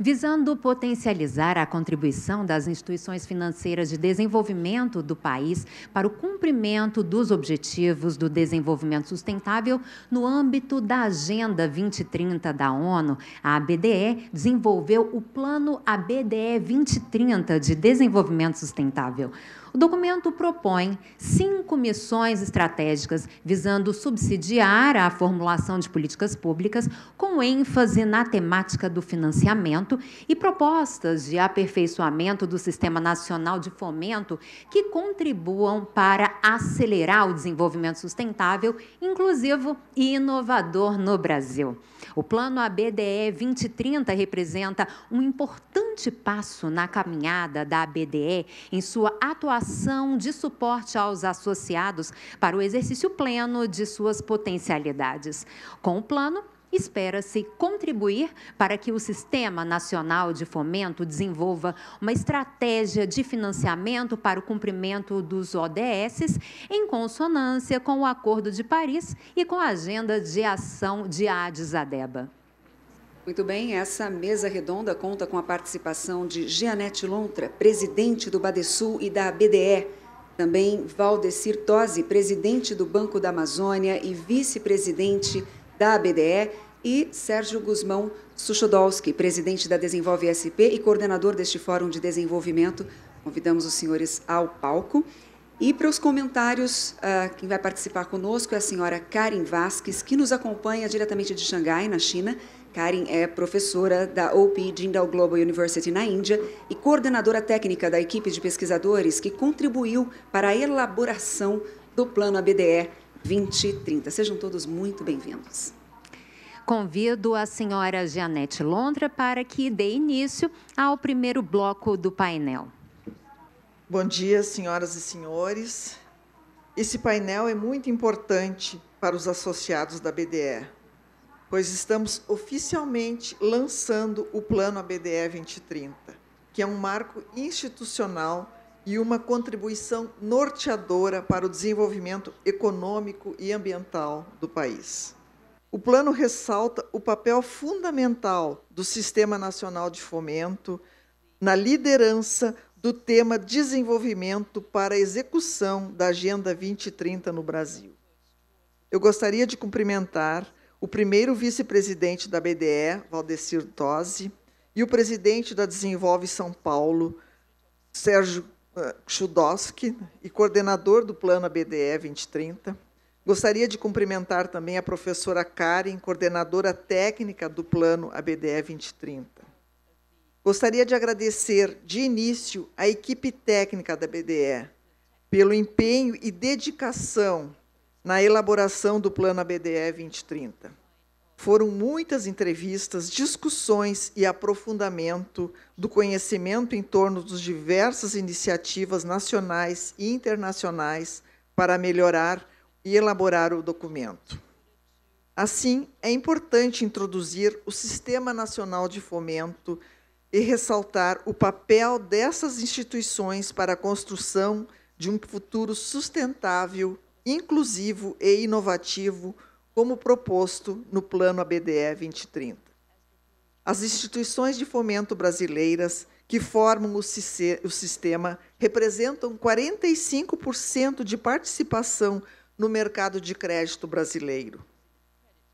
visando potencializar a contribuição das instituições financeiras de desenvolvimento do país para o cumprimento dos objetivos do desenvolvimento sustentável no âmbito da Agenda 2030 da ONU, a ABDE desenvolveu o Plano ABDE 2030 de Desenvolvimento Sustentável. O documento propõe cinco missões estratégicas visando subsidiar a formulação de políticas públicas com ênfase na temática do financiamento e propostas de aperfeiçoamento do Sistema Nacional de Fomento que contribuam para acelerar o desenvolvimento sustentável, inclusivo e inovador no Brasil. O Plano ABDE 2030 representa um importante passo na caminhada da ABDE em sua atuação de suporte aos associados para o exercício pleno de suas potencialidades. Com o plano, espera-se contribuir para que o Sistema Nacional de Fomento desenvolva uma estratégia de financiamento para o cumprimento dos ODSs em consonância com o Acordo de Paris e com a Agenda de Ação de Addis Abeba. Muito bem, essa mesa redonda conta com a participação de Jeanette Lontra, presidente do Badesul e da BDE, também Valdecir Tosi, presidente do Banco da Amazônia e vice-presidente da ABDE, e Sérgio Guzmão Suchodolski, presidente da Desenvolve SP e coordenador deste Fórum de Desenvolvimento. Convidamos os senhores ao palco. E para os comentários, ah, quem vai participar conosco é a senhora Karin Vasques, que nos acompanha diretamente de Xangai, na China. Karin é professora da OP Jindal Global University na Índia e coordenadora técnica da equipe de pesquisadores que contribuiu para a elaboração do Plano ABDE 2030. e Sejam todos muito bem-vindos. Convido a senhora Janete Londra para que dê início ao primeiro bloco do painel. Bom dia, senhoras e senhores. Esse painel é muito importante para os associados da BDE, pois estamos oficialmente lançando o Plano ABDE 2030, que é um marco institucional e uma contribuição norteadora para o desenvolvimento econômico e ambiental do país. O plano ressalta o papel fundamental do Sistema Nacional de Fomento na liderança do tema desenvolvimento para a execução da Agenda 2030 no Brasil. Eu gostaria de cumprimentar o primeiro vice-presidente da BDE, Valdecir Tosi, e o presidente da Desenvolve São Paulo, Sérgio eh, Chudowski e coordenador do Plano ABDE 2030. Gostaria de cumprimentar também a professora Karen, coordenadora técnica do Plano ABDE 2030. Gostaria de agradecer de início à equipe técnica da BDE pelo empenho e dedicação na elaboração do Plano ABDE 2030. Foram muitas entrevistas, discussões e aprofundamento do conhecimento em torno das diversas iniciativas nacionais e internacionais para melhorar e elaborar o documento. Assim, é importante introduzir o Sistema Nacional de Fomento e ressaltar o papel dessas instituições para a construção de um futuro sustentável, inclusivo e inovativo como proposto no Plano ABDE 2030. As instituições de fomento brasileiras que formam o, sistema representam 45% de participação no mercado de crédito brasileiro,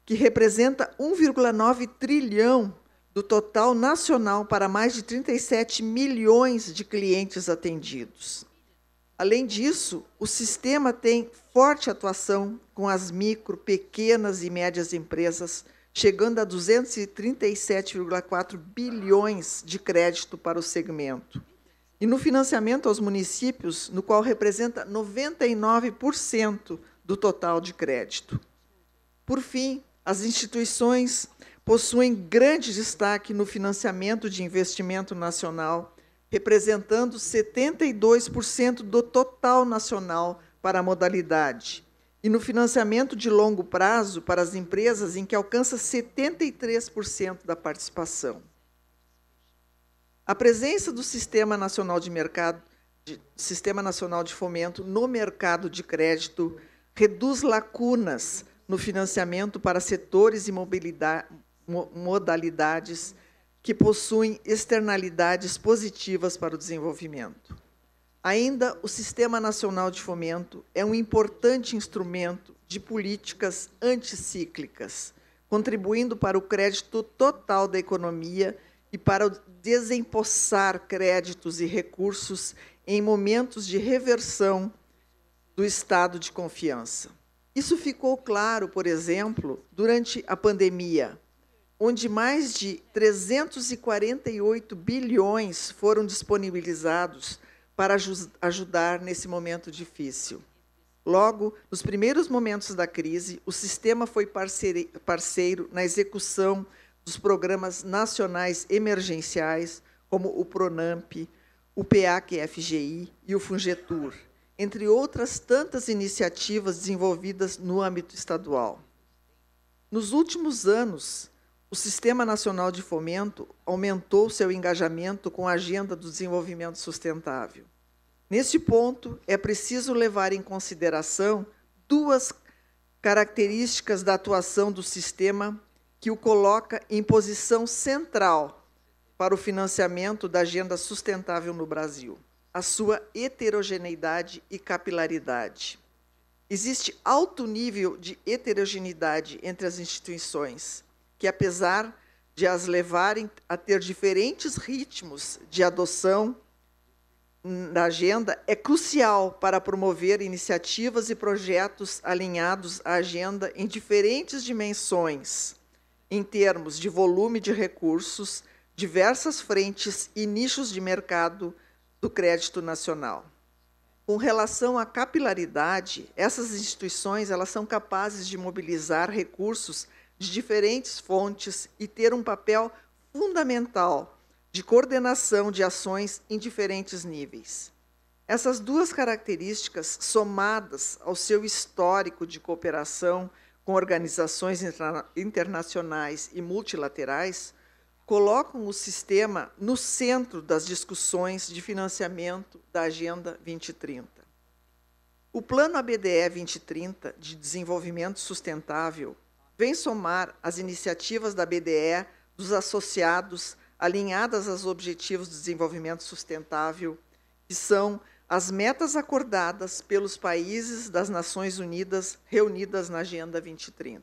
que representa 1,9 trilhão do total nacional para mais de 37 milhões de clientes atendidos. Além disso, o sistema tem forte atuação com as micro, pequenas e médias empresas, chegando a 237,4 bilhões de crédito para o segmento. E no financiamento aos municípios, no qual representa 99% do total de crédito. Por fim, as instituições possuem grande destaque no financiamento de investimento nacional, representando 72% do total nacional para a modalidade e no financiamento de longo prazo para as empresas, em que alcança 73% da participação. A presença do Sistema Nacional de Mercado, de, Sistema Nacional de Fomento no mercado de crédito reduz lacunas no financiamento para setores e modalidades que possuem externalidades positivas para o desenvolvimento. Ainda, o Sistema Nacional de Fomento é um importante instrumento de políticas anticíclicas, contribuindo para o crédito total da economia e para desempossar créditos e recursos em momentos de reversão do estado de confiança. Isso ficou claro, por exemplo, durante a pandemia, onde mais de 348 bilhões foram disponibilizados para ajudar nesse momento difícil. Logo, nos primeiros momentos da crise, o sistema foi parceiro na execução dos programas nacionais emergenciais, como o PRONAMP, o PAC-FGI e o FUNGETUR, entre outras tantas iniciativas desenvolvidas no âmbito estadual. Nos últimos anos, o Sistema Nacional de Fomento aumentou seu engajamento com a Agenda do Desenvolvimento Sustentável. Nesse ponto, é preciso levar em consideração duas características da atuação do sistema que o coloca em posição central para o financiamento da agenda sustentável no Brasil: a sua heterogeneidade e capilaridade. Existe alto nível de heterogeneidade entre as instituições, que, apesar de as levarem a ter diferentes ritmos de adoção na agenda, é crucial para promover iniciativas e projetos alinhados à agenda em diferentes dimensões, em termos de volume de recursos, diversas frentes e nichos de mercado do crédito nacional. Com relação à capilaridade, essas instituições elas são capazes de mobilizar recursos de diferentes fontes e ter um papel fundamental de coordenação de ações em diferentes níveis. Essas duas características, somadas ao seu histórico de cooperação com organizações internacionais e multilaterais, colocam o sistema no centro das discussões de financiamento da Agenda 2030. O Plano ABDE 2030 de Desenvolvimento Sustentável vem somar as iniciativas da BDE, dos associados, alinhadas aos Objetivos de Desenvolvimento Sustentável, que são as metas acordadas pelos países das Nações Unidas reunidas na Agenda 2030.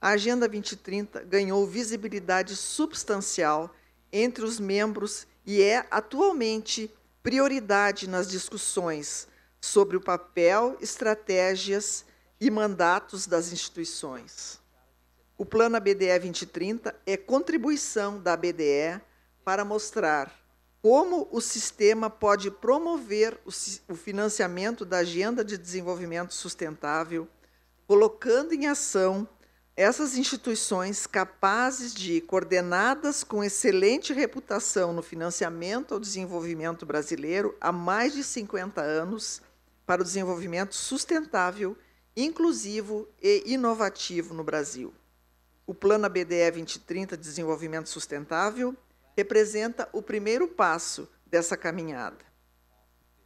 A Agenda 2030 ganhou visibilidade substancial entre os membros e é atualmente prioridade nas discussões sobre o papel, estratégias e mandatos das instituições. O Plano ABDE 2030 é contribuição da ABDE para mostrar como o sistema pode promover o financiamento da Agenda de Desenvolvimento Sustentável, colocando em ação essas instituições capazes de, coordenadas com excelente reputação no financiamento ao desenvolvimento brasileiro há mais de 50 anos, para o desenvolvimento sustentável e inclusivo e inovativo no Brasil. O Plano ABDE 2030 Desenvolvimento Sustentável representa o primeiro passo dessa caminhada.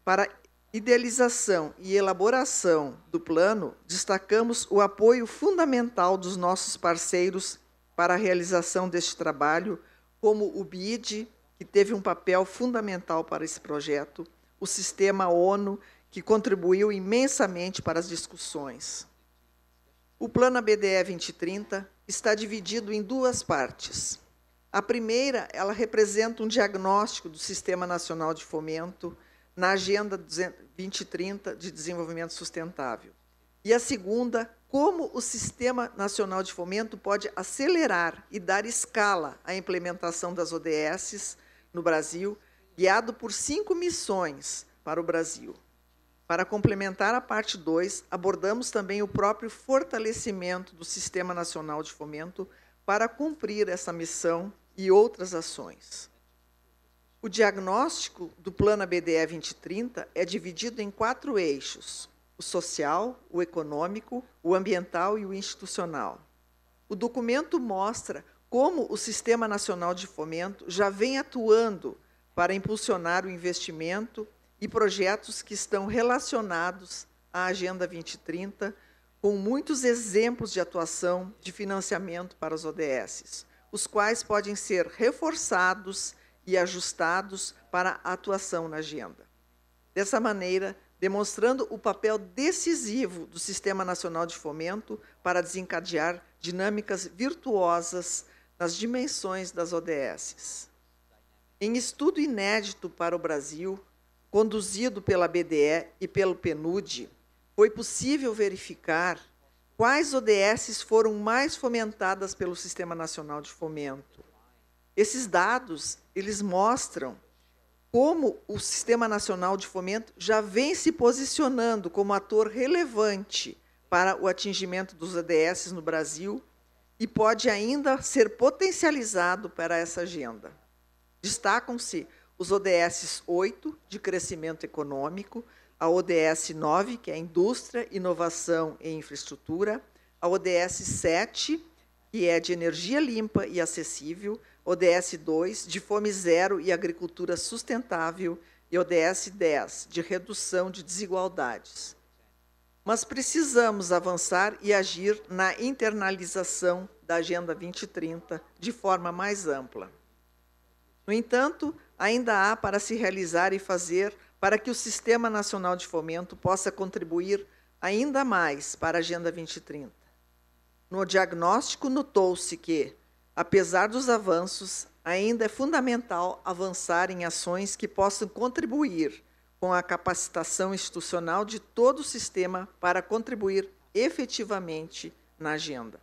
Para a idealização e elaboração do plano, destacamos o apoio fundamental dos nossos parceiros para a realização deste trabalho, como o BID, que teve um papel fundamental para esse projeto, o Sistema ONU que contribuiu imensamente para as discussões. O Plano ABDE 2030 está dividido em duas partes. A primeira, ela representa um diagnóstico do Sistema Nacional de Fomento na Agenda 2030 de Desenvolvimento Sustentável. E a segunda, como o Sistema Nacional de Fomento pode acelerar e dar escala à implementação das ODS no Brasil, guiado por cinco missões para o Brasil. Para complementar a parte 2, abordamos também o próprio fortalecimento do Sistema Nacional de Fomento para cumprir essa missão e outras ações. O diagnóstico do Plano ABDE 2030 é dividido em quatro eixos: o social, o econômico, o ambiental e o institucional. O documento mostra como o Sistema Nacional de Fomento já vem atuando para impulsionar o investimento e projetos que estão relacionados à Agenda 2030, com muitos exemplos de atuação de financiamento para os ODSs, os quais podem ser reforçados e ajustados para a atuação na agenda. Dessa maneira, demonstrando o papel decisivo do Sistema Nacional de Fomento para desencadear dinâmicas virtuosas nas dimensões das ODSs. Em estudo inédito para o Brasil, conduzido pela BDE e pelo PNUD, foi possível verificar quais ODSs foram mais fomentadas pelo Sistema Nacional de Fomento. Esses dados, eles mostram como o Sistema Nacional de Fomento já vem se posicionando como ator relevante para o atingimento dos ODS no Brasil e pode ainda ser potencializado para essa agenda. Destacam-se os ODSs 8, de crescimento econômico, a ODS 9, que é indústria, inovação e infraestrutura, a ODS 7, que é de energia limpa e acessível, ODS 2, de fome zero e agricultura sustentável, e ODS 10, de redução de desigualdades. Mas precisamos avançar e agir na internalização da Agenda 2030 de forma mais ampla. No entanto, ainda há para se realizar e fazer para que o Sistema Nacional de Fomento possa contribuir ainda mais para a Agenda 2030. No diagnóstico, notou-se que, apesar dos avanços, ainda é fundamental avançar em ações que possam contribuir com a capacitação institucional de todo o sistema para contribuir efetivamente na agenda.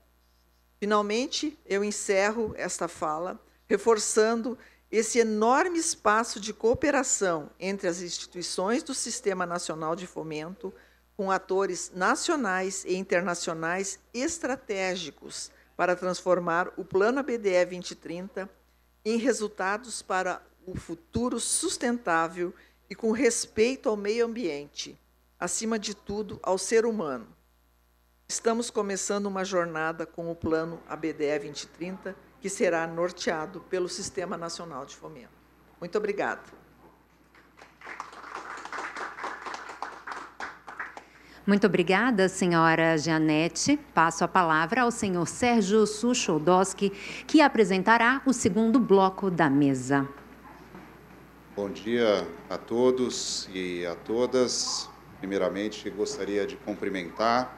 Finalmente, eu encerro esta fala reforçando esse enorme espaço de cooperação entre as instituições do Sistema Nacional de Fomento, com atores nacionais e internacionais estratégicos para transformar o Plano ABDE 2030 em resultados para o futuro sustentável e com respeito ao meio ambiente, acima de tudo, ao ser humano. Estamos começando uma jornada com o Plano ABDE 2030 que será norteado pelo Sistema Nacional de Fomento. Muito obrigada. Muito obrigada, senhora Janete. Passo a palavra ao senhor Sérgio Suchodowski, que apresentará o segundo bloco da mesa. Bom dia a todos e a todas. Primeiramente, gostaria de cumprimentar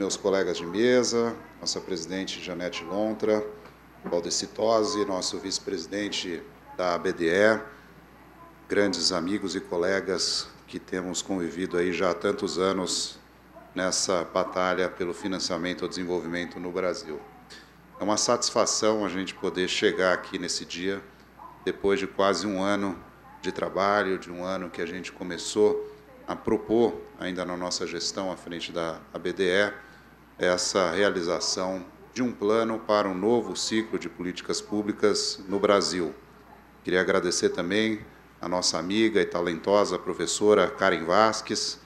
meus colegas de mesa, nossa presidente Janete Lontra, Valdeci Tosi, nosso vice-presidente da ABDE, grandes amigos e colegas que temos convivido aí já há tantos anos nessa batalha pelo financiamento ao desenvolvimento no Brasil. É uma satisfação a gente poder chegar aqui nesse dia, depois de quase um ano de trabalho, de um ano que a gente começou a propor, ainda na nossa gestão à frente da ABDE, essa realização de um plano para um novo ciclo de políticas públicas no Brasil. Queria agradecer também a nossa amiga e talentosa professora Karen Vasques,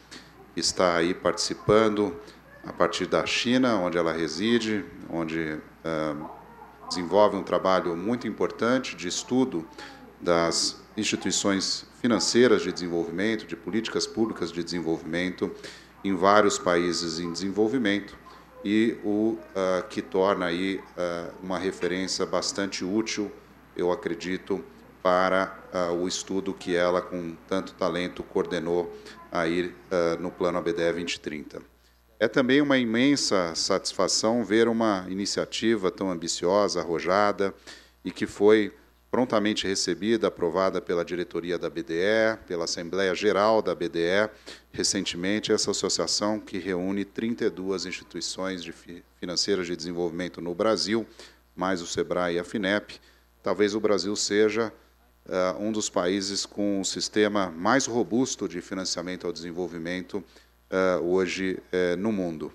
que está aí participando a partir da China, onde ela reside, onde uh, desenvolve um trabalho muito importante de estudo das instituições financeiras de desenvolvimento, de políticas públicas de desenvolvimento em vários países em desenvolvimento e o uh, que torna aí uh, uma referência bastante útil, eu acredito, para uh, o estudo que ela, com tanto talento, coordenou aí no Plano ABDE 2030. É também uma imensa satisfação ver uma iniciativa tão ambiciosa, arrojada e que foi prontamente recebida, aprovada pela diretoria da BDE, pela Assembleia Geral da BDE, recentemente, essa associação que reúne 32 instituições de financeiras de desenvolvimento no Brasil, mais o SEBRAE e a FINEP. Talvez o Brasil seja uh, um dos países com o sistema mais robusto de financiamento ao desenvolvimento uh, hoje uh, no mundo.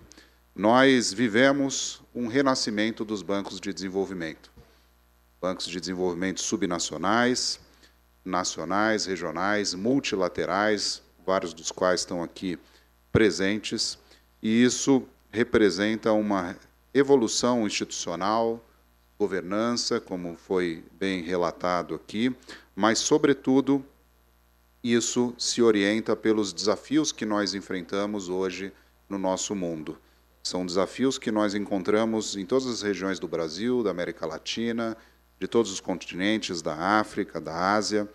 Nós vivemos um renascimento dos bancos de desenvolvimento bancos de desenvolvimento subnacionais, nacionais, regionais, multilaterais, vários dos quais estão aqui presentes, e isso representa uma evolução institucional, governança, como foi bem relatado aqui, mas, sobretudo, isso se orienta pelos desafios que nós enfrentamos hoje no nosso mundo. São desafios que nós encontramos em todas as regiões do Brasil, da América Latina, de todos os continentes, da África, da Ásia,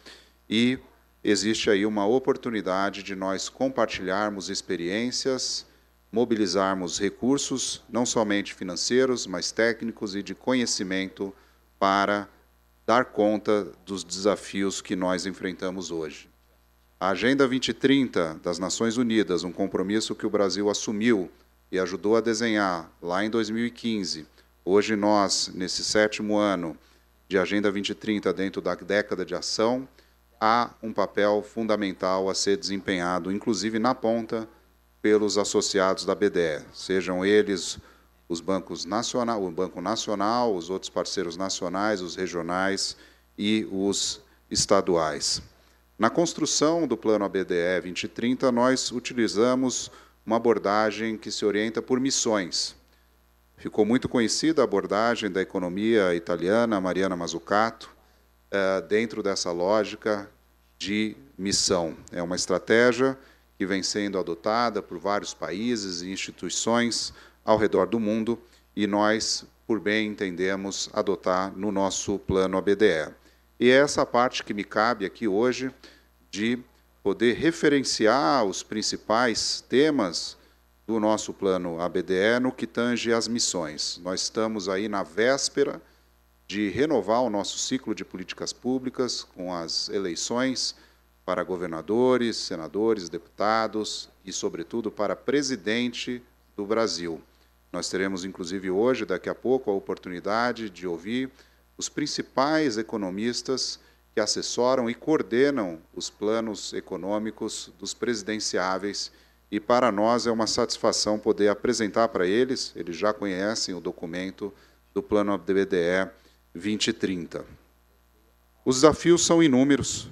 e existe aí uma oportunidade de nós compartilharmos experiências, mobilizarmos recursos, não somente financeiros, mas técnicos e de conhecimento para dar conta dos desafios que nós enfrentamos hoje. A Agenda 2030 das Nações Unidas, um compromisso que o Brasil assumiu e ajudou a desenhar lá em 2015. Hoje nós, nesse sétimo ano, de Agenda 2030 dentro da década de ação, há um papel fundamental a ser desempenhado, inclusive na ponta, pelos associados da BDE, sejam eles os bancos nacional, o Banco Nacional, os outros parceiros nacionais, os regionais e os estaduais. Na construção do plano ABDE 2030, nós utilizamos uma abordagem que se orienta por missões. Ficou muito conhecida a abordagem da economia italiana, Mariana Mazzucato, eh, dentro dessa lógica de missão. É uma estratégia que vem sendo adotada por vários países e instituições ao redor do mundo e nós, por bem, entendemos adotar no nosso plano ABDE. E é essa parte que me cabe aqui hoje de poder referenciar os principais temas do nosso plano ABDE no que tange às missões. Nós estamos aí na véspera de renovar o nosso ciclo de políticas públicas com as eleições para governadores, senadores, deputados e, sobretudo, para presidente do Brasil. Nós teremos, inclusive, hoje, daqui a pouco, a oportunidade de ouvir os principais economistas que assessoram e coordenam os planos econômicos dos presidenciáveis e para nós é uma satisfação poder apresentar para eles, eles já conhecem o documento do Plano BDE 2030. Os desafios são inúmeros,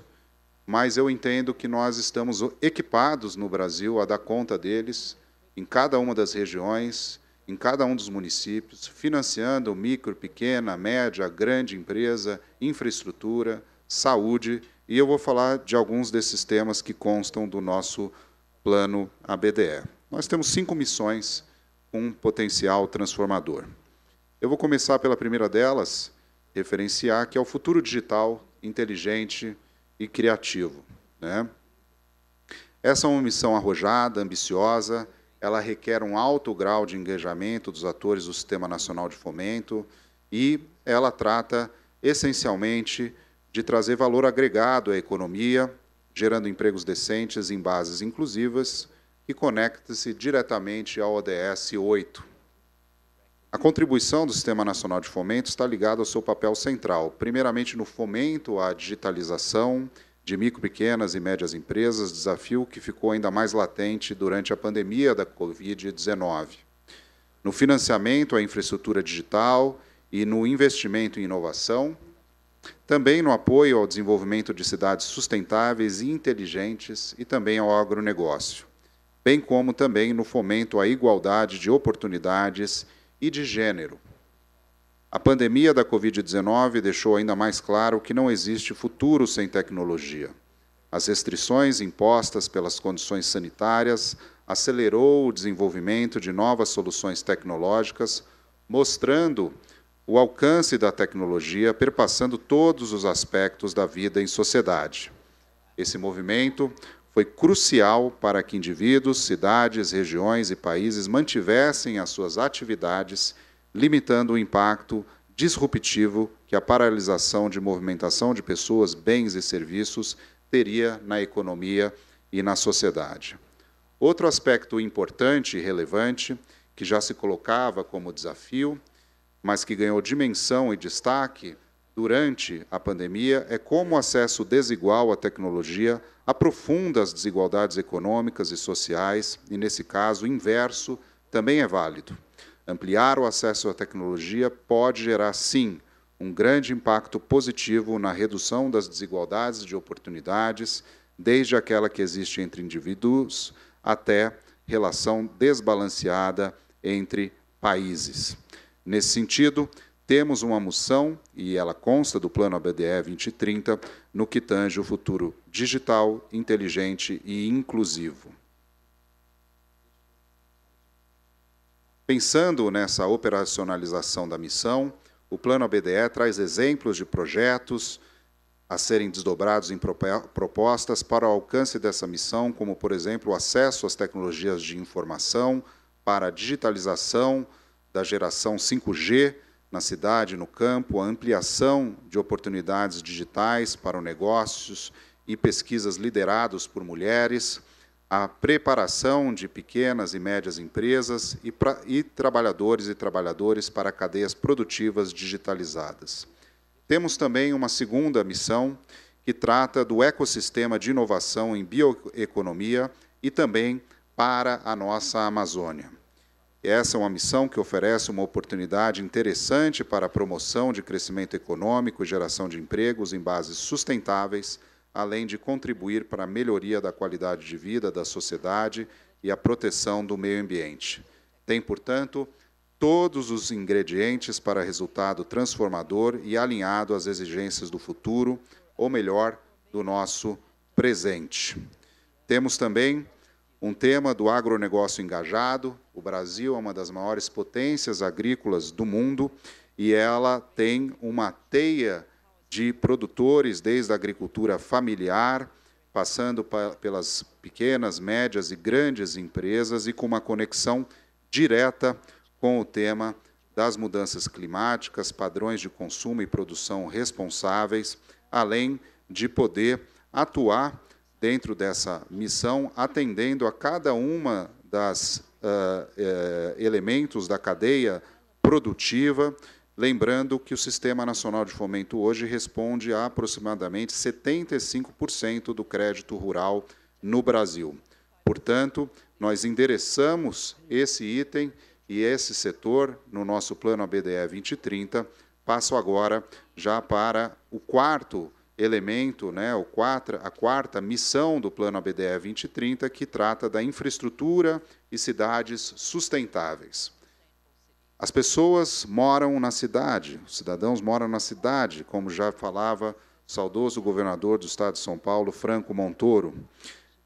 mas eu entendo que nós estamos equipados no Brasil a dar conta deles, em cada uma das regiões, em cada um dos municípios, financiando micro, pequena, média, grande empresa, infraestrutura, saúde, e eu vou falar de alguns desses temas que constam do nosso Plano ABDE. Nós temos cinco missões, um potencial transformador. Eu vou começar pela primeira delas, referenciar, que é o futuro digital, inteligente e criativo. Né? Essa é uma missão arrojada, ambiciosa, ela requer um alto grau de engajamento dos atores do Sistema Nacional de Fomento e ela trata essencialmente de trazer valor agregado à economia gerando empregos decentes em bases inclusivas, e conecta-se diretamente ao ODS 8. A contribuição do Sistema Nacional de Fomento está ligada ao seu papel central, primeiramente no fomento à digitalização de micro, pequenas e médias empresas, desafio que ficou ainda mais latente durante a pandemia da Covid-19. No financiamento à infraestrutura digital e no investimento em inovação, também no apoio ao desenvolvimento de cidades sustentáveis e inteligentes e também ao agronegócio, bem como também no fomento à igualdade de oportunidades e de gênero. A pandemia da Covid-19 deixou ainda mais claro que não existe futuro sem tecnologia. As restrições impostas pelas condições sanitárias acelerou o desenvolvimento de novas soluções tecnológicas, mostrando o alcance da tecnologia perpassando todos os aspectos da vida em sociedade. Esse movimento foi crucial para que indivíduos, cidades, regiões e países mantivessem as suas atividades, limitando o impacto disruptivo que a paralisação de movimentação de pessoas, bens e serviços teria na economia e na sociedade. Outro aspecto importante e relevante que já se colocava como desafio mas que ganhou dimensão e destaque durante a pandemia é como o acesso desigual à tecnologia aprofunda as desigualdades econômicas e sociais, e nesse caso, inverso também é válido. Ampliar o acesso à tecnologia pode gerar, sim, um grande impacto positivo na redução das desigualdades de oportunidades, desde aquela que existe entre indivíduos até relação desbalanceada entre países. Nesse sentido, temos uma moção, e ela consta do Plano ABDE 2030, no que tange o futuro digital, inteligente e inclusivo. Pensando nessa operacionalização da missão, o Plano ABDE traz exemplos de projetos a serem desdobrados em propostas para o alcance dessa missão, como, por exemplo, o acesso às tecnologias de informação, para a digitalização, digitalização, da geração 5G na cidade, no campo, a ampliação de oportunidades digitais para negócios e pesquisas liderados por mulheres, a preparação de pequenas e médias empresas e, pra, e trabalhadores e trabalhadoras para cadeias produtivas digitalizadas. Temos também uma segunda missão que trata do ecossistema de inovação em bioeconomia e também para a nossa Amazônia. Essa é uma missão que oferece uma oportunidade interessante para a promoção de crescimento econômico e geração de empregos em bases sustentáveis, além de contribuir para a melhoria da qualidade de vida da sociedade e a proteção do meio ambiente. Tem, portanto, todos os ingredientes para resultado transformador e alinhado às exigências do futuro, ou melhor, do nosso presente. Temos também um tema do agronegócio engajado. O Brasil é uma das maiores potências agrícolas do mundo e ela tem uma teia de produtores, desde a agricultura familiar, passando pelas pequenas, médias e grandes empresas e com uma conexão direta com o tema das mudanças climáticas, padrões de consumo e produção responsáveis, além de poder atuar dentro dessa missão, atendendo a cada uma das uh, uh, elementos da cadeia produtiva, lembrando que o Sistema Nacional de Fomento hoje responde a aproximadamente 75% do crédito rural no Brasil. Portanto, nós endereçamos esse item e esse setor no nosso plano ABDE 2030. Passo agora já para o quarto elemento, né, o quatro, a quarta missão do Plano ABDE 2030, que trata da infraestrutura e cidades sustentáveis. As pessoas moram na cidade, os cidadãos moram na cidade, como já falava o saudoso governador do estado de São Paulo, Franco Montoro.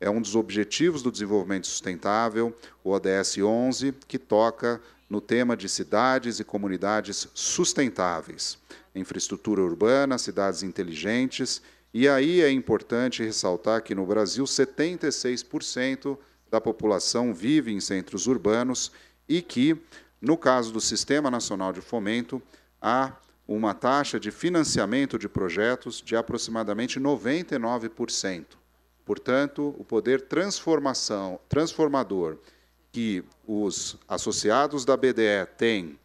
É um dos objetivos do desenvolvimento sustentável, o ODS 11, que toca no tema de cidades e comunidades sustentáveis infraestrutura urbana, cidades inteligentes. E aí é importante ressaltar que no Brasil 76% da população vive em centros urbanos e que, no caso do Sistema Nacional de Fomento, há uma taxa de financiamento de projetos de aproximadamente 99%. Portanto, o poder transformação, transformador que os associados da BDE têm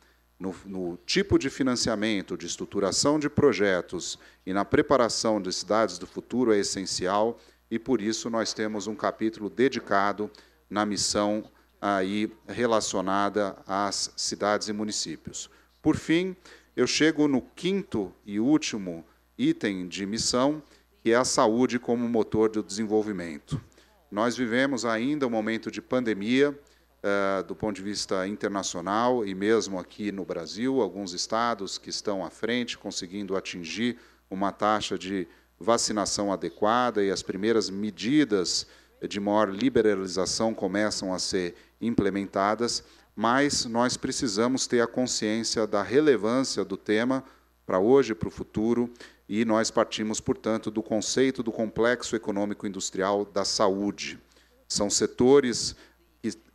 no, no, tipo de financiamento, de estruturação de projetos e na preparação de cidades do futuro é essencial e por isso nós temos um capítulo dedicado na missão aí relacionada às cidades e municípios. Por fim, eu chego no quinto e último item de missão, que é a saúde como motor do desenvolvimento. Nós vivemos ainda um momento de pandemia, eh, do ponto de vista internacional e mesmo aqui no Brasil, alguns estados que estão à frente conseguindo atingir uma taxa de vacinação adequada e as primeiras medidas de maior liberalização começam a ser implementadas, mas nós precisamos ter a consciência da relevância do tema para hoje, e para o futuro, e nós partimos, portanto, do conceito do complexo econômico industrial da saúde. São setores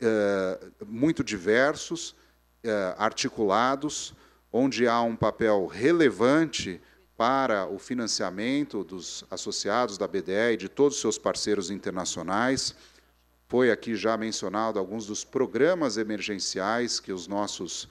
é, muito diversos, é, articulados, onde há um papel relevante para o financiamento dos associados da BDE e de todos os seus parceiros internacionais. Foi aqui já mencionado alguns dos programas emergenciais que os nossos uh,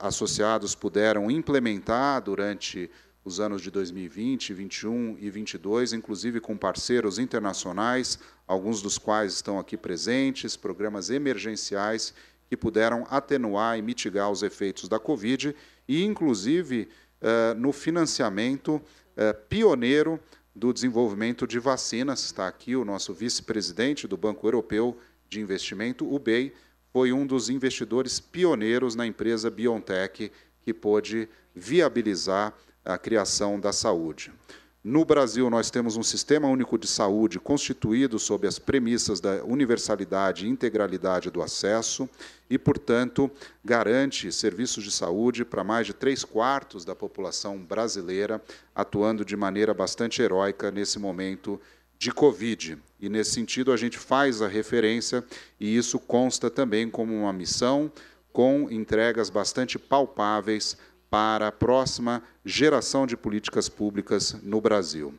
associados puderam implementar durante os anos de 2020, 21 e 22, inclusive com parceiros internacionais, alguns dos quais estão aqui presentes, programas emergenciais que puderam atenuar e mitigar os efeitos da Covid, e inclusive eh, no financiamento eh, pioneiro do desenvolvimento de vacinas. Está aqui o nosso vice-presidente do Banco Europeu de Investimento, o BEI, foi um dos investidores pioneiros na empresa BioNTech, que pôde viabilizar a criação da saúde. No Brasil, nós temos um sistema único de saúde constituído sob as premissas da universalidade e integralidade do acesso e, portanto, garante serviços de saúde para mais de três quartos da população brasileira, atuando de maneira bastante heróica nesse momento de Covid. E, nesse sentido, a gente faz a referência e isso consta também como uma missão com entregas bastante palpáveis para a próxima geração de políticas públicas no Brasil.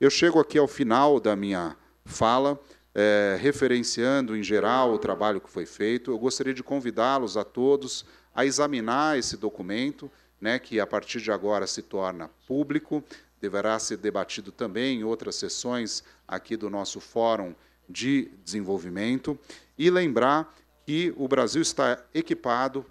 Eu chego aqui ao final da minha fala, é, referenciando em geral o trabalho que foi feito. Eu gostaria de convidá-los a todos a examinar esse documento, né, que a partir de agora se torna público, deverá ser debatido também em outras sessões aqui do nosso Fórum de Desenvolvimento, e lembrar que o Brasil está equipado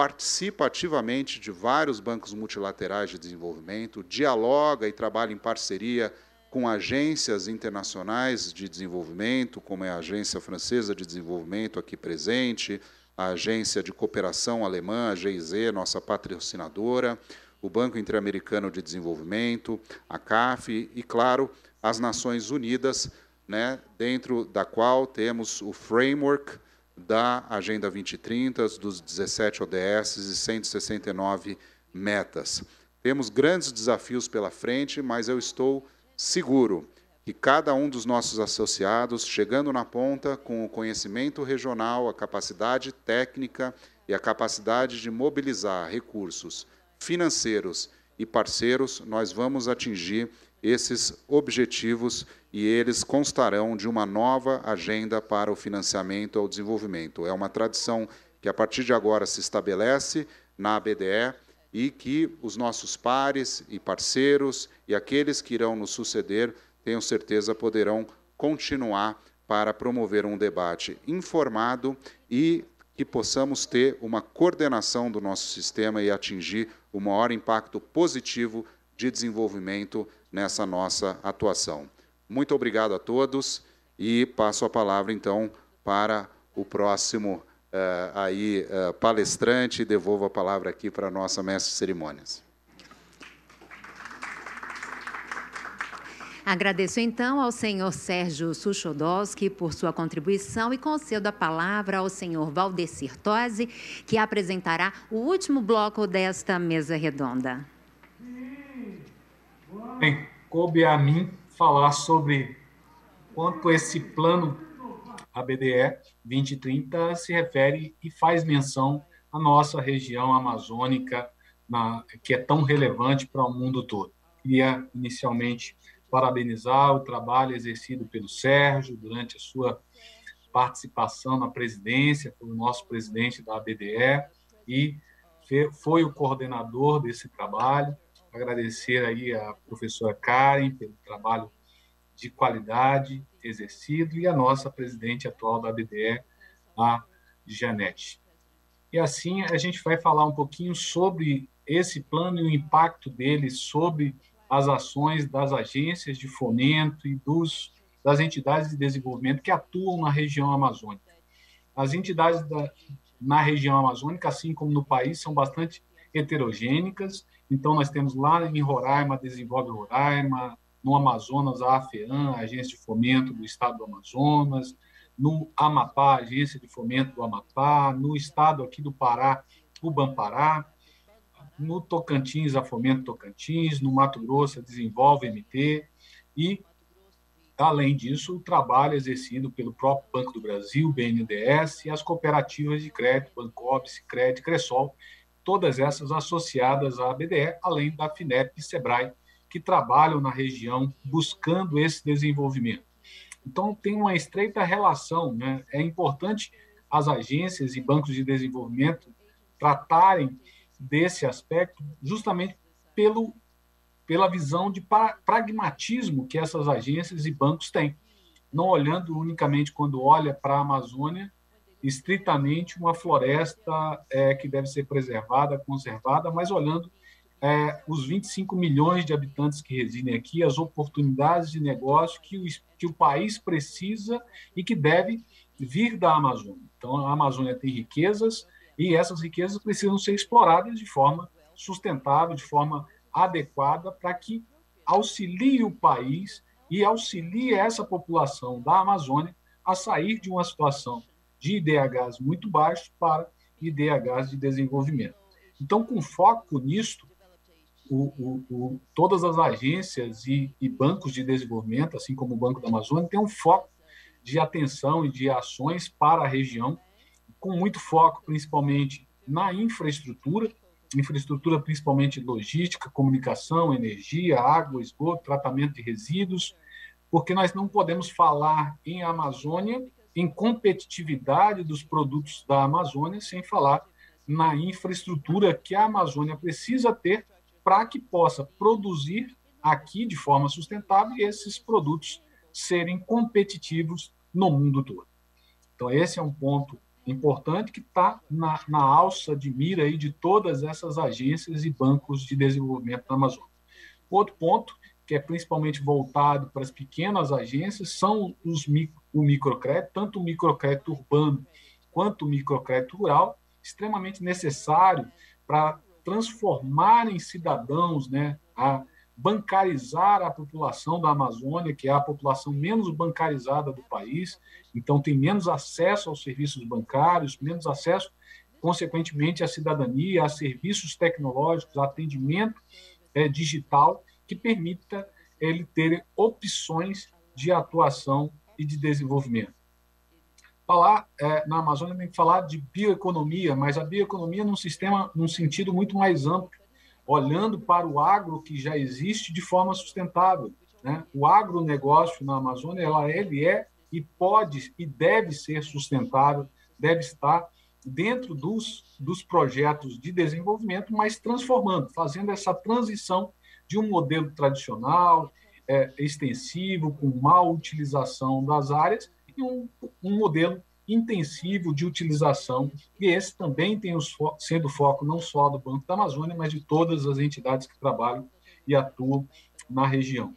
participa ativamente de vários bancos multilaterais de desenvolvimento, dialoga e trabalha em parceria com agências internacionais de desenvolvimento, como é a Agência Francesa de Desenvolvimento aqui presente, a Agência de Cooperação Alemã, a GIZ, nossa patrocinadora, o Banco Interamericano de Desenvolvimento, a CAF e, claro, as Nações Unidas, né, dentro da qual temos o framework da Agenda 2030, dos 17 ODS e 169 metas. Temos grandes desafios pela frente, mas eu estou seguro que cada um dos nossos associados, chegando na ponta com o conhecimento regional, a capacidade técnica e a capacidade de mobilizar recursos financeiros e parceiros, nós vamos atingir esses objetivos e eles constarão de uma nova agenda para o financiamento ao desenvolvimento. É uma tradição que a partir de agora se estabelece na ABDE e que os nossos pares e parceiros e aqueles que irão nos suceder, tenho certeza, poderão continuar para promover um debate informado e que possamos ter uma coordenação do nosso sistema e atingir o maior impacto positivo de desenvolvimento nessa nossa atuação. Muito obrigado a todos e passo a palavra, então, para o próximo uh, aí, uh, palestrante. Devolvo a palavra aqui para a nossa mestre de cerimônias. Agradeço então ao senhor Sérgio Suchodolski por sua contribuição e concedo a palavra ao senhor Valdecir Tosi, que apresentará o último bloco desta mesa redonda. Bem, coube a mim falar sobre quanto esse plano ABDE 2030 se refere e faz menção à nossa região amazônica, na, que é tão relevante para o mundo todo. Queria inicialmente parabenizar o trabalho exercido pelo Sérgio durante a sua participação na presidência, pelo nosso presidente da ABDE, e foi o coordenador desse trabalho agradecer aí a professora Karen pelo trabalho de qualidade exercido e a nossa presidente atual da BDE, a Janete. E assim a gente vai falar um pouquinho sobre esse plano e o impacto dele sobre as ações das agências de fomento e dos, das entidades de desenvolvimento que atuam na região amazônica. As entidades da, na região amazônica, assim como no país, são bastante heterogênicas. Então, nós temos lá em Roraima, Desenvolve Roraima, no Amazonas, a AFEAN, a Agência de Fomento do Estado do Amazonas, no Amapá, a Agência de Fomento do Amapá, no estado aqui do Pará, o Bampará, no Tocantins, a Fomento Tocantins, no Mato Grosso, a Desenvolve MT, e, além disso, o trabalho exercido pelo próprio Banco do Brasil, BNDES, e as cooperativas de crédito, Bancob, Cred, Cressol, todas essas associadas à BDE, além da FINEP e SEBRAE, que trabalham na região buscando esse desenvolvimento. Então, tem uma estreita relação. Né? É importante as agências e bancos de desenvolvimento tratarem desse aspecto justamente pelo, pela visão de pragmatismo que essas agências e bancos têm, não olhando unicamente quando olha para a Amazônia estritamente uma floresta é, que deve ser preservada, conservada, mas olhando é, os 25 milhões de habitantes que residem aqui, as oportunidades de negócio que o, que o país precisa e que deve vir da Amazônia. Então, a Amazônia tem riquezas e essas riquezas precisam ser exploradas de forma sustentável, de forma adequada, para que auxilie o país e auxilie essa população da Amazônia a sair de uma situação de IDHs muito baixos para IDHs de desenvolvimento. Então, com foco nisto, o, o, o, todas as agências e, e, bancos de desenvolvimento, assim como o Banco da Amazônia, têm um foco de atenção e de ações para a região, com muito foco principalmente na infraestrutura, infraestrutura principalmente logística, comunicação, energia, água, esgoto, tratamento de resíduos, porque nós não podemos falar em Amazônia em competitividade dos produtos da Amazônia, sem falar na infraestrutura que a Amazônia precisa ter para que possa produzir aqui de forma sustentável e esses produtos serem competitivos no mundo todo. Então, esse é um ponto importante que está na, na, alça de mira aí de todas essas agências e bancos de desenvolvimento da Amazônia. Outro ponto que é principalmente voltado para as pequenas agências, são os micro, o microcrédito, tanto o microcrédito urbano quanto o microcrédito rural, extremamente necessário para transformar em cidadãos, né, a bancarizar a população da Amazônia, que é a população menos bancarizada do país, então tem menos acesso aos serviços bancários, menos acesso, consequentemente, à cidadania, a serviços tecnológicos, a atendimento é, digital que permita ele ter opções de atuação e de desenvolvimento. Falar é, na Amazônia tem que falar de bioeconomia, mas a bioeconomia num sistema, num sentido muito mais amplo, olhando para o agro que já existe de forma sustentável. Né? O agronegócio na Amazônia, ela, ele é e pode e deve ser sustentável, deve estar dentro dos, dos projetos de desenvolvimento, mas transformando, fazendo essa transição de um modelo tradicional, é, extensivo, com má utilização das áreas, e um, um modelo intensivo de utilização, e esse também tem os fo sendo foco não só do Banco da Amazônia, mas de todas as entidades que trabalham e atuam na região.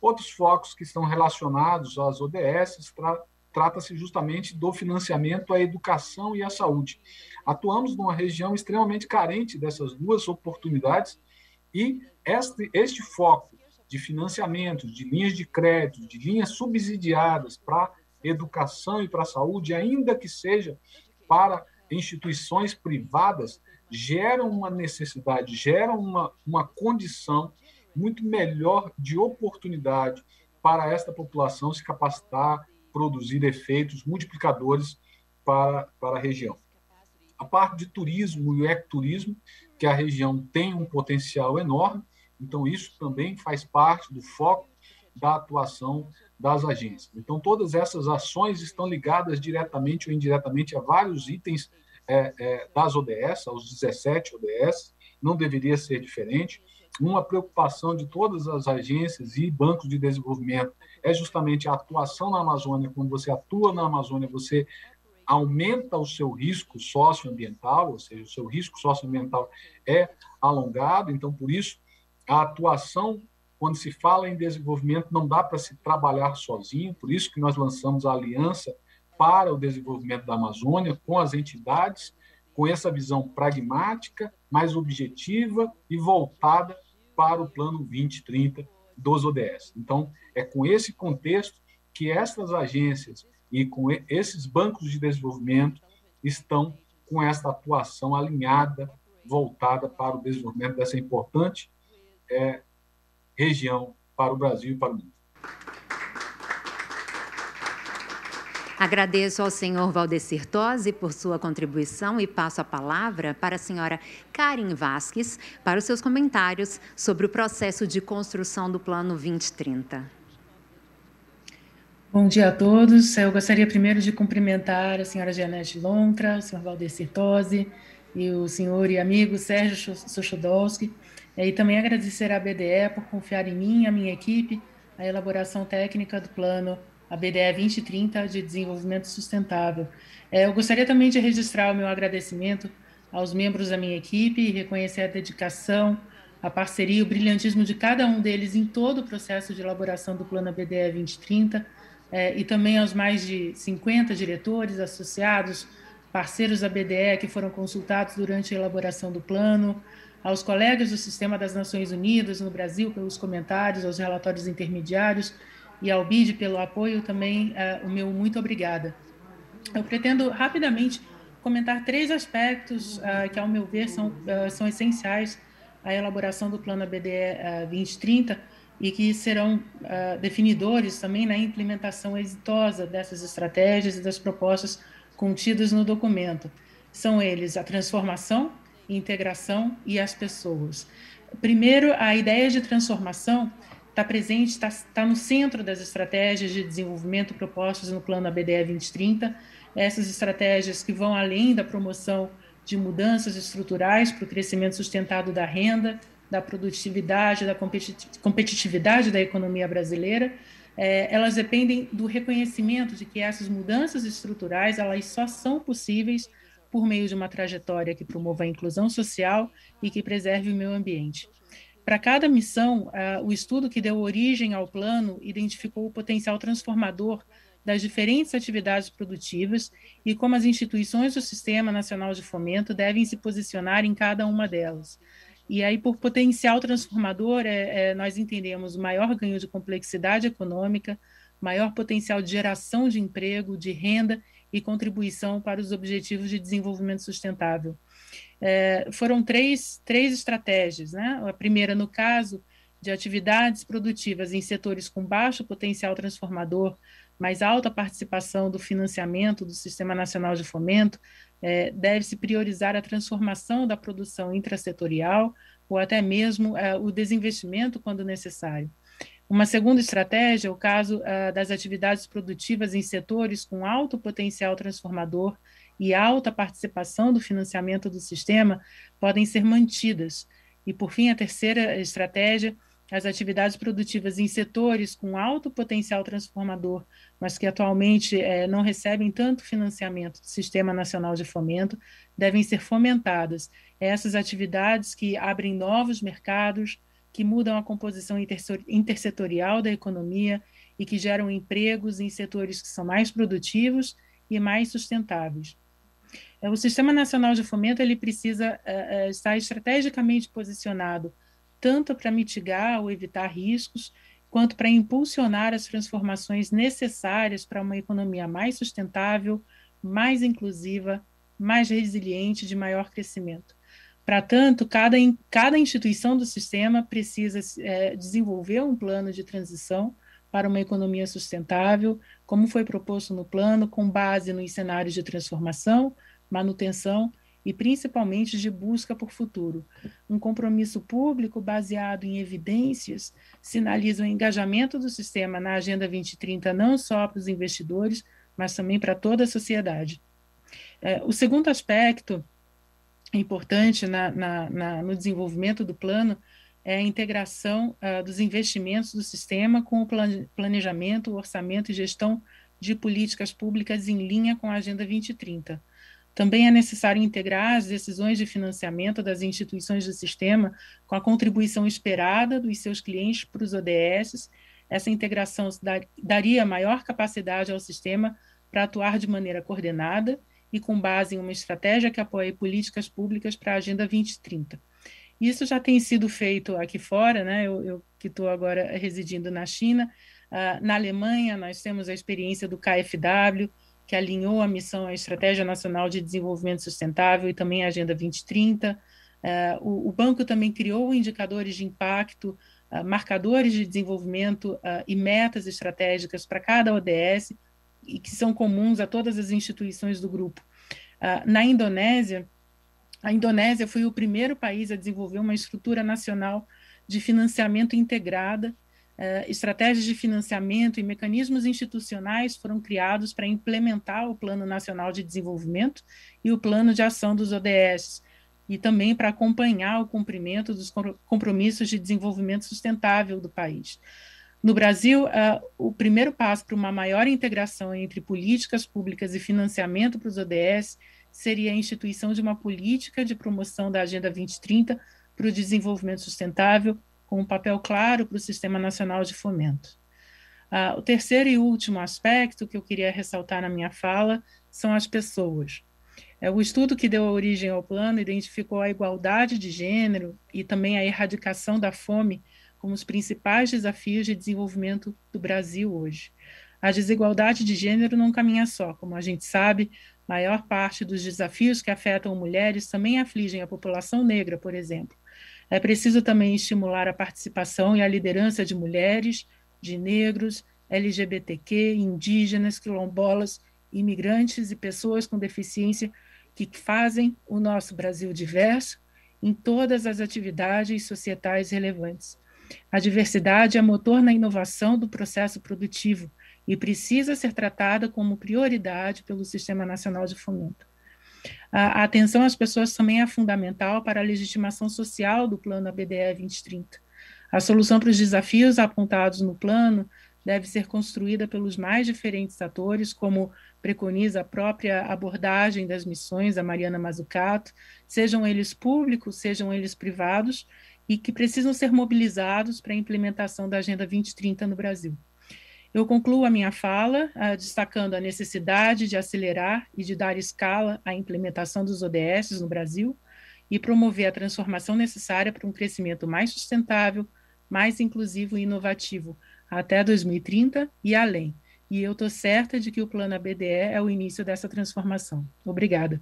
Outros focos que estão relacionados às ODS tra trata-se justamente do financiamento à educação e à saúde. Atuamos numa região extremamente carente dessas duas oportunidades e este, este foco de financiamento, de linhas de crédito, de linhas subsidiadas para educação e para saúde, ainda que seja para instituições privadas, gera uma necessidade, gera uma, uma condição muito melhor de oportunidade para esta população se capacitar, produzir efeitos multiplicadores para, para a região. A parte de turismo e o ecoturismo que a região tem um potencial enorme, então isso também faz parte do foco da atuação das agências. Então, todas essas ações estão ligadas diretamente ou indiretamente a vários itens é, é, das ODS, aos 17 ODS, não deveria ser diferente. Uma preocupação de todas as agências e bancos de desenvolvimento é justamente a atuação na Amazônia. Quando você atua na Amazônia, você aumenta o seu risco socioambiental, ou seja, o seu risco socioambiental é alongado, então, por isso, a atuação, quando se fala em desenvolvimento, não dá para se trabalhar sozinho, por isso que nós lançamos a Aliança para o Desenvolvimento da Amazônia com as entidades, com essa visão pragmática, mais objetiva e voltada para o Plano 2030 dos ODS. Então, é com esse contexto que estas agências e com esses bancos de desenvolvimento estão com essa atuação alinhada, voltada para o desenvolvimento dessa importante é, região para o Brasil e para o mundo. Agradeço ao senhor Valdecir Tosi por sua contribuição e passo a palavra para a senhora Karin Vasques para os seus comentários sobre o processo de construção do Plano 2030. Bom dia a todos. Eu gostaria primeiro de cumprimentar a senhora Janete Lontra, o senhor Valdecir Sertosi e o senhor e amigo Sérgio Suchodolski, é, e também agradecer à BDE por confiar em mim e a minha equipe a elaboração técnica do plano ABDE 2030 de desenvolvimento sustentável. É, eu gostaria também de registrar o meu agradecimento aos membros da minha equipe e reconhecer a dedicação, a parceria e o brilhantismo de cada um deles em todo o processo de elaboração do plano ABDE 2030 é, e também aos mais de 50 diretores, associados, parceiros da BDE que foram consultados durante a elaboração do plano, aos colegas do Sistema das Nações Unidas no Brasil pelos comentários, aos relatórios intermediários e ao BID pelo apoio também é, o meu muito obrigada. Eu pretendo rapidamente comentar três aspectos uh, que, ao meu ver, são, uh, são essenciais à elaboração do Plano ABDE 2030, e que serão uh, definidores também na implementação exitosa dessas estratégias e das propostas contidas no documento. São eles a transformação, integração e as pessoas. Primeiro, a ideia de transformação está presente, está tá no centro das estratégias de desenvolvimento propostas no plano ABDE 2030, essas estratégias que vão além da promoção de mudanças estruturais para o crescimento sustentado da renda, da produtividade, da competitividade da economia brasileira, é, elas dependem do reconhecimento de que essas mudanças estruturais elas só são possíveis por meio de uma trajetória que promova a inclusão social e que preserve o meio ambiente. Para cada missão, uh, o estudo que deu origem ao plano identificou o potencial transformador das diferentes atividades produtivas e como as instituições do Sistema Nacional de Fomento devem se posicionar em cada uma delas. E aí, por potencial transformador, é, é, nós entendemos maior ganho de complexidade econômica, maior potencial de geração de emprego, de renda e contribuição para os objetivos de desenvolvimento sustentável. É, foram três, três estratégias. Né? A primeira, no caso de atividades produtivas em setores com baixo potencial transformador, mais alta participação do financiamento do Sistema Nacional de Fomento, é, deve-se priorizar a transformação da produção intrasetorial ou até mesmo é, o desinvestimento quando necessário. Uma segunda estratégia é o caso é, das atividades produtivas em setores com alto potencial transformador e alta participação do financiamento do sistema podem ser mantidas. E, por fim, a terceira estratégia as atividades produtivas em setores com alto potencial transformador, mas que atualmente é, não recebem tanto financiamento do Sistema Nacional de Fomento, devem ser fomentadas. É essas atividades que abrem novos mercados, que mudam a composição intersetorial da economia e que geram empregos em setores que são mais produtivos e mais sustentáveis. É, o Sistema Nacional de Fomento ele precisa uh, estar estrategicamente posicionado tanto para mitigar ou evitar riscos, quanto para impulsionar as transformações necessárias para uma economia mais sustentável, mais inclusiva, mais resiliente, de maior crescimento. Para tanto, cada, cada instituição do sistema precisa é, desenvolver um plano de transição para uma economia sustentável, como foi proposto no plano, com base nos cenários de transformação, manutenção e principalmente de busca por futuro. Um compromisso público baseado em evidências sinaliza o engajamento do sistema na Agenda 2030 não só para os investidores, mas também para toda a sociedade. É, o segundo aspecto importante na, na, na, no desenvolvimento do plano é a integração uh, dos investimentos do sistema com o planejamento, o orçamento e gestão de políticas públicas em linha com a Agenda 2030. Também é necessário integrar as decisões de financiamento das instituições do sistema com a contribuição esperada dos seus clientes para os ODS. Essa integração daria maior capacidade ao sistema para atuar de maneira coordenada e com base em uma estratégia que apoie políticas públicas para a Agenda 2030. Isso já tem sido feito aqui fora, né? eu, eu que estou agora residindo na China, Uh, na Alemanha, nós temos a experiência do KfW, que alinhou a missão à Estratégia Nacional de Desenvolvimento Sustentável e também à Agenda 2030. Uh, é, o, o, banco também criou indicadores de impacto, uh, marcadores de desenvolvimento uh, e metas estratégicas para cada ODS, e que são comuns a todas as instituições do grupo. na Indonésia, a Indonésia foi o primeiro país a desenvolver uma estrutura nacional de financiamento integrada eh, estratégias de financiamento e mecanismos institucionais foram criados para implementar o Plano Nacional de Desenvolvimento e o Plano de Ação dos ODS, e também para acompanhar o cumprimento dos compromissos de desenvolvimento sustentável do país. No Brasil, uh, o primeiro passo para uma maior integração entre políticas públicas e financiamento para os ODS seria a instituição de uma política de promoção da Agenda 2030 para o desenvolvimento sustentável, com um papel claro para o Sistema Nacional de Fomento. Ah, o terceiro e último aspecto que eu queria ressaltar na minha fala são as pessoas. É, o estudo que deu origem ao plano identificou a igualdade de gênero e também a erradicação da fome como os principais desafios de desenvolvimento do Brasil hoje. A desigualdade de gênero não caminha só, como a gente sabe, maior parte dos desafios que afetam mulheres também afligem a população negra, por exemplo, é preciso também estimular a participação e a liderança de mulheres, de negros, LGBTQ, indígenas, quilombolas, imigrantes e pessoas com deficiência que fazem o nosso Brasil diverso em todas as atividades societais relevantes. A diversidade é motor na inovação do processo produtivo e precisa ser tratada como prioridade pelo Sistema Nacional de Fomento. A, atenção às pessoas também é fundamental para a legitimação social do plano ABDE 2030. A solução para os desafios apontados no plano deve ser construída pelos mais diferentes atores, como preconiza a própria abordagem das missões da Mariana Mazzucato, sejam eles públicos, sejam eles privados, e que precisam ser mobilizados para a implementação da Agenda 2030 no Brasil. Eu concluo a minha fala uh, destacando a necessidade de acelerar e de dar escala à implementação dos ODS no Brasil e promover a transformação necessária para um crescimento mais sustentável, mais inclusivo e inovativo até 2030 e além. E eu estou certa de que o Plano ABDE é o início dessa transformação. Obrigada.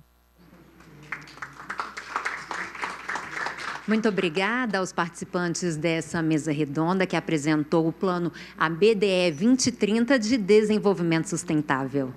Muito obrigada aos participantes dessa mesa redonda que apresentou o plano ABDE 2030 de desenvolvimento sustentável.